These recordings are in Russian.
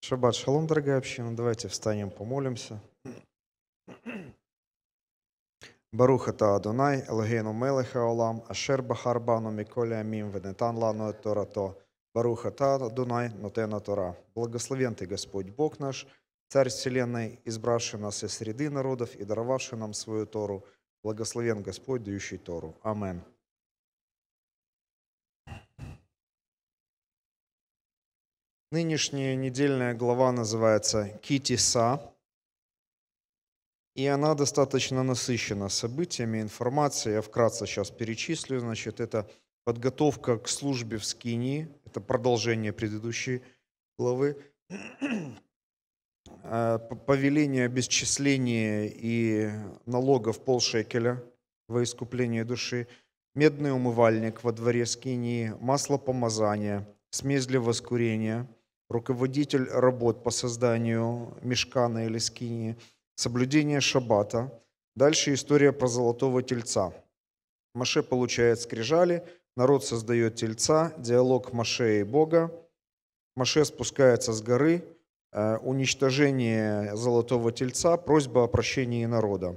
Шаббат шалом, дорогая община. Давайте встанем, помолимся. Баруха та Адонай, Элогейну Мелеха Олам, Ашер Бахарбану Миколя Амим, Венетан Лану то. Баруха та Адонай, Нотена Тора. Благословен Ты, Господь Бог наш, Царь Вселенной, избравший нас из среды народов и даровавший нам свою Тору. Благословен Господь, дающий Тору. Аминь. Нынешняя недельная глава называется «Китиса», и она достаточно насыщена событиями, информацией. Я вкратце сейчас перечислю. Значит, это подготовка к службе в Скинии, это продолжение предыдущей главы, а, повеление об исчислении и налогов полшекеля во искупление души, медный умывальник во дворе Скинии, масло помазания, смесь для воскурения – руководитель работ по созданию мешкана или скинии, соблюдение шаббата. Дальше история про золотого тельца. Маше получает скрижали, народ создает тельца, диалог Маше и Бога. Маше спускается с горы, э, уничтожение золотого тельца, просьба о прощении народа.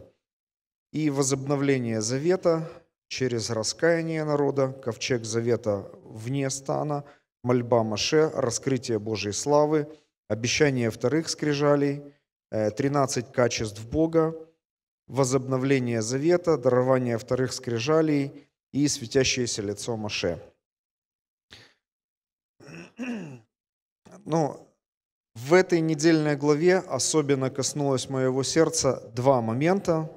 И возобновление завета через раскаяние народа, ковчег завета вне стана – мольба Маше, раскрытие Божьей славы, обещание вторых скрижалей, 13 э, качеств Бога, возобновление завета, дарование вторых скрижалей и светящееся лицо Маше. Ну, в этой недельной главе особенно коснулось моего сердца два момента,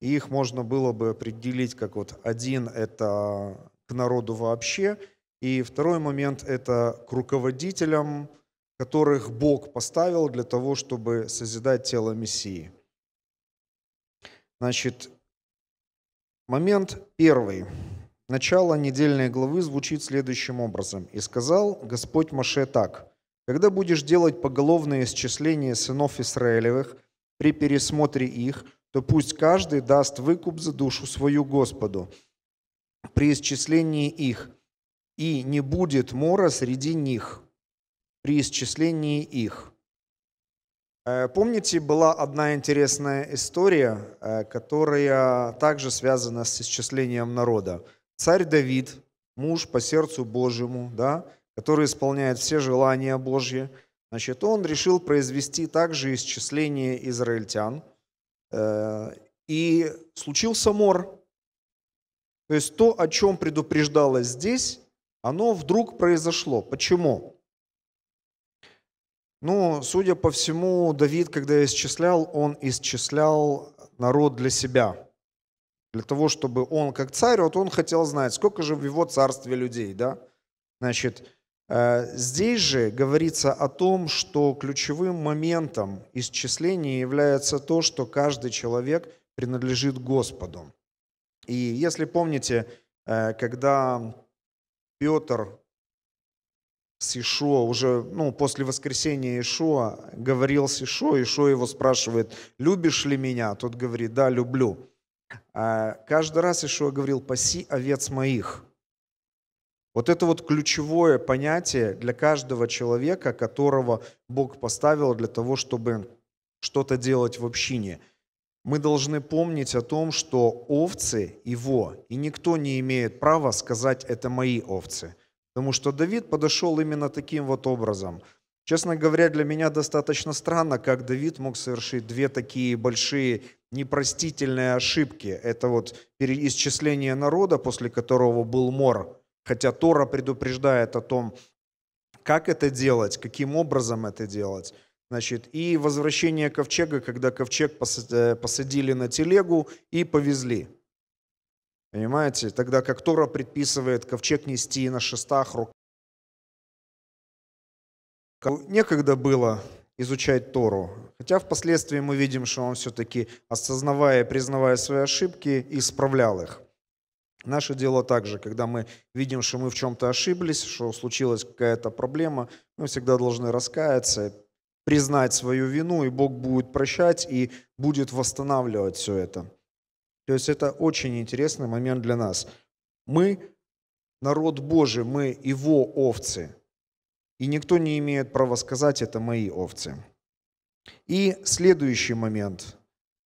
и их можно было бы определить как вот один – это к народу вообще – и второй момент – это к руководителям, которых Бог поставил для того, чтобы созидать тело Мессии. Значит, момент первый. Начало недельной главы звучит следующим образом. «И сказал Господь Маше так, «Когда будешь делать поголовное исчисление сынов Израилевых при пересмотре их, то пусть каждый даст выкуп за душу свою Господу при исчислении их, и не будет мора среди них при исчислении их. Э, помните, была одна интересная история, э, которая также связана с исчислением народа. Царь Давид, муж по сердцу Божьему, да, который исполняет все желания Божьи, значит, он решил произвести также исчисление израильтян. Э, и случился мор. То есть то, о чем предупреждалось здесь, оно вдруг произошло. Почему? Ну, судя по всему, Давид, когда исчислял, он исчислял народ для себя. Для того, чтобы он, как царь, вот он хотел знать, сколько же в его царстве людей, да? Значит, э, здесь же говорится о том, что ключевым моментом исчисления является то, что каждый человек принадлежит Господу. И если помните, э, когда Петр с Ишо, уже ну, после воскресения Ишо, говорил с Ишо, Ишо его спрашивает, любишь ли меня? Тот говорит, да, люблю. А каждый раз Ишо говорил, паси овец моих. Вот это вот ключевое понятие для каждого человека, которого Бог поставил для того, чтобы что-то делать в общине – мы должны помнить о том, что овцы его, и никто не имеет права сказать «это мои овцы». Потому что Давид подошел именно таким вот образом. Честно говоря, для меня достаточно странно, как Давид мог совершить две такие большие непростительные ошибки. Это вот переисчисление народа, после которого был мор. Хотя Тора предупреждает о том, как это делать, каким образом это делать. Значит, и возвращение ковчега, когда ковчег э, посадили на телегу и повезли. Понимаете? Тогда как Тора предписывает ковчег нести на шестах рук. Некогда было изучать Тору. Хотя впоследствии мы видим, что он все-таки, осознавая и признавая свои ошибки, исправлял их. Наше дело также, когда мы видим, что мы в чем-то ошиблись, что случилась какая-то проблема, мы всегда должны раскаяться, признать свою вину, и Бог будет прощать и будет восстанавливать все это. То есть это очень интересный момент для нас. Мы народ Божий, мы его овцы. И никто не имеет права сказать, это мои овцы. И следующий момент,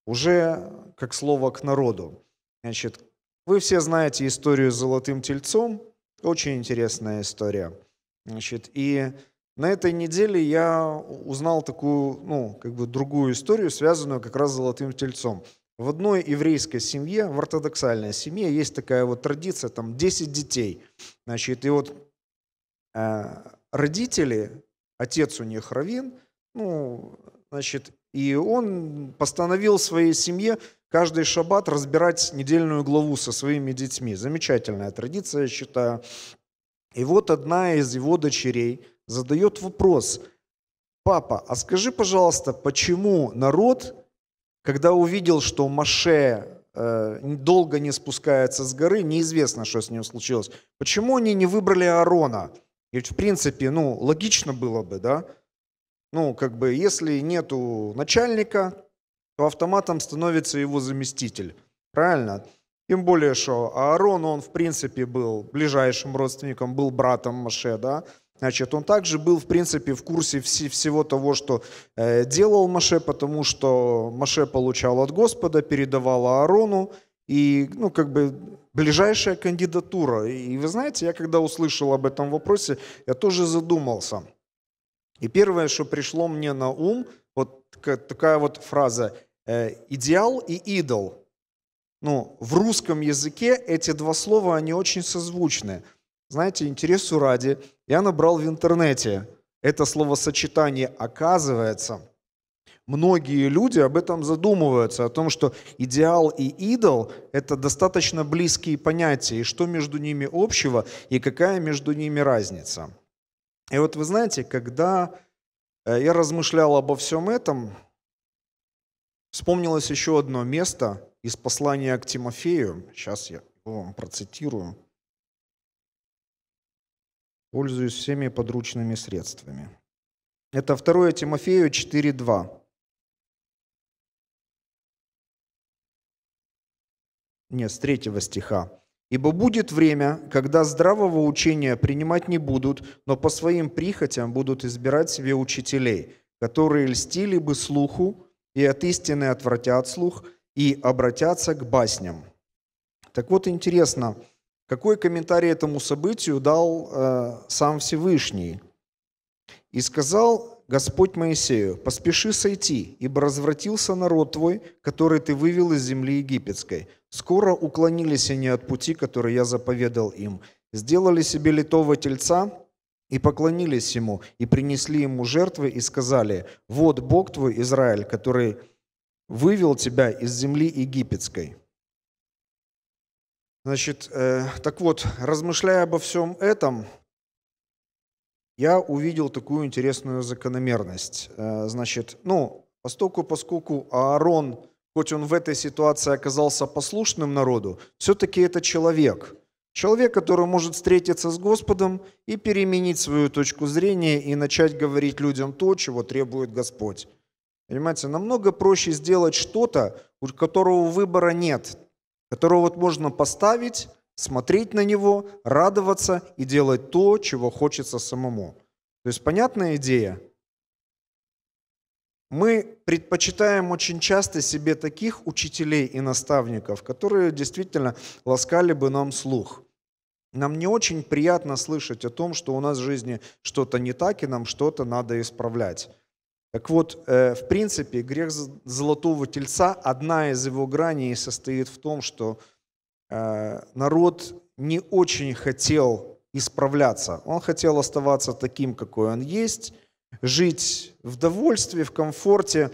уже как слово к народу. Значит, вы все знаете историю с золотым тельцом, очень интересная история. Значит, и на этой неделе я узнал такую, ну, как бы другую историю, связанную как раз с золотым тельцом. В одной еврейской семье, в ортодоксальной семье, есть такая вот традиция, там 10 детей. Значит, и вот э, родители, отец у них равин, ну, значит, и он постановил своей семье каждый шаббат разбирать недельную главу со своими детьми. Замечательная традиция, я считаю. И вот одна из его дочерей, задает вопрос, папа, а скажи, пожалуйста, почему народ, когда увидел, что Маше э, долго не спускается с горы, неизвестно, что с ним случилось, почему они не выбрали Аарона? Ведь, в принципе, ну, логично было бы, да? Ну, как бы, если нету начальника, то автоматом становится его заместитель. Правильно? Тем более, что Аарон, он, в принципе, был ближайшим родственником, был братом Маше, да? Значит, он также был, в принципе, в курсе вс- всего того, что э, делал Маше, потому что Маше получал от Господа, передавал Аарону, и, ну, как бы, ближайшая кандидатура. И, вы знаете, я когда услышал об этом вопросе, я тоже задумался. И первое, что пришло мне на ум, вот такая, вот фраза э, «идеал» и «идол». Ну, в русском языке эти два слова, они очень созвучны. Знаете, интересу ради, я набрал в интернете это словосочетание «оказывается». Многие люди об этом задумываются, о том, что идеал и идол – это достаточно близкие понятия, и что между ними общего, и какая между ними разница. И вот вы знаете, когда э, я размышлял обо всем этом, вспомнилось еще одно место из послания к Тимофею. Сейчас я его вам процитирую пользуюсь всеми подручными средствами. Это 2 Тимофею 4.2. Нет, с 3 стиха. «Ибо будет время, когда здравого учения принимать не будут, но по своим прихотям будут избирать себе учителей, которые льстили бы слуху и от истины отвратят слух и обратятся к басням». Так вот, интересно, какой комментарий этому событию дал э, сам Всевышний? «И сказал Господь Моисею, поспеши сойти, ибо развратился народ твой, который ты вывел из земли египетской. Скоро уклонились они от пути, который я заповедал им. Сделали себе литого тельца и поклонились ему, и принесли ему жертвы, и сказали, вот Бог твой, Израиль, который вывел тебя из земли египетской». Значит, э, так вот, размышляя обо всем этом, я увидел такую интересную закономерность. Э, значит, ну, поскольку, поскольку Аарон, хоть он в этой ситуации оказался послушным народу, все-таки это человек. Человек, который может встретиться с Господом и переменить свою точку зрения и начать говорить людям то, чего требует Господь. Понимаете, намного проще сделать что-то, у которого выбора нет, которого вот можно поставить, смотреть на него, радоваться и делать то, чего хочется самому. То есть понятная идея? Мы предпочитаем очень часто себе таких учителей и наставников, которые действительно ласкали бы нам слух. Нам не очень приятно слышать о том, что у нас в жизни что-то не так, и нам что-то надо исправлять. Так вот, э, в принципе, грех золотого тельца, одна из его граней состоит в том, что э, народ не очень хотел исправляться. Он хотел оставаться таким, какой он есть, жить в довольстве, в комфорте.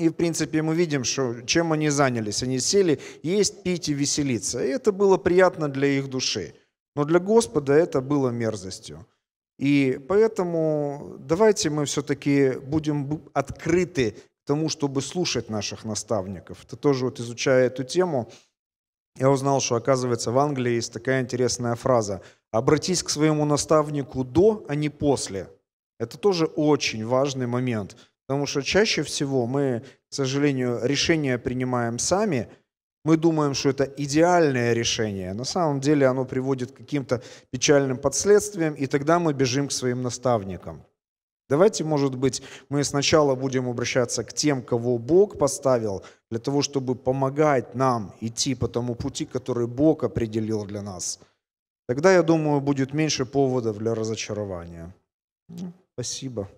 И, в принципе, мы видим, что, чем они занялись. Они сели есть, пить и веселиться. И это было приятно для их души. Но для Господа это было мерзостью. И поэтому давайте мы все-таки будем открыты тому, чтобы слушать наших наставников. Это тоже вот изучая эту тему, я узнал, что оказывается в Англии есть такая интересная фраза. Обратись к своему наставнику до, а не после. Это тоже очень важный момент, потому что чаще всего мы, к сожалению, решения принимаем сами – мы думаем, что это идеальное решение. На самом деле оно приводит к каким-то печальным последствиям, и тогда мы бежим к своим наставникам. Давайте, может быть, мы сначала будем обращаться к тем, кого Бог поставил, для того, чтобы помогать нам идти по тому пути, который Бог определил для нас. Тогда, я думаю, будет меньше поводов для разочарования. Ну, спасибо.